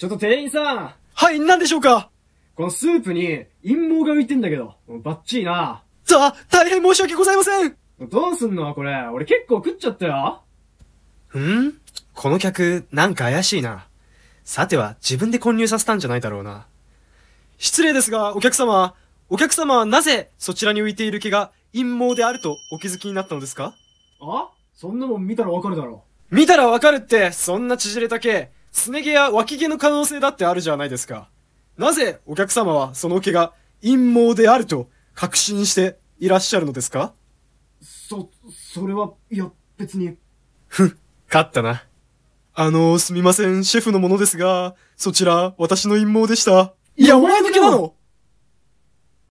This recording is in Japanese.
ちょっと店員さんはい、何でしょうかこのスープに陰謀が浮いてんだけど、バッチリな。さあ、大変申し訳ございませんどうすんのこれ、俺結構食っちゃったよ。んこの客、なんか怪しいな。さては、自分で混入させたんじゃないだろうな。失礼ですが、お客様、お客様はなぜそちらに浮いている毛が陰謀であるとお気づきになったのですかあそんなもん見たらわかるだろう。見たらわかるって、そんな縮れた毛、すね毛や脇毛の可能性だってあるじゃないですか。なぜお客様はその毛が陰謀であると確信していらっしゃるのですかそ、それは、いや、別に。ふっ、勝ったな。あのすみません、シェフのものですが、そちら、私の陰謀でした。いや、お前の毛なの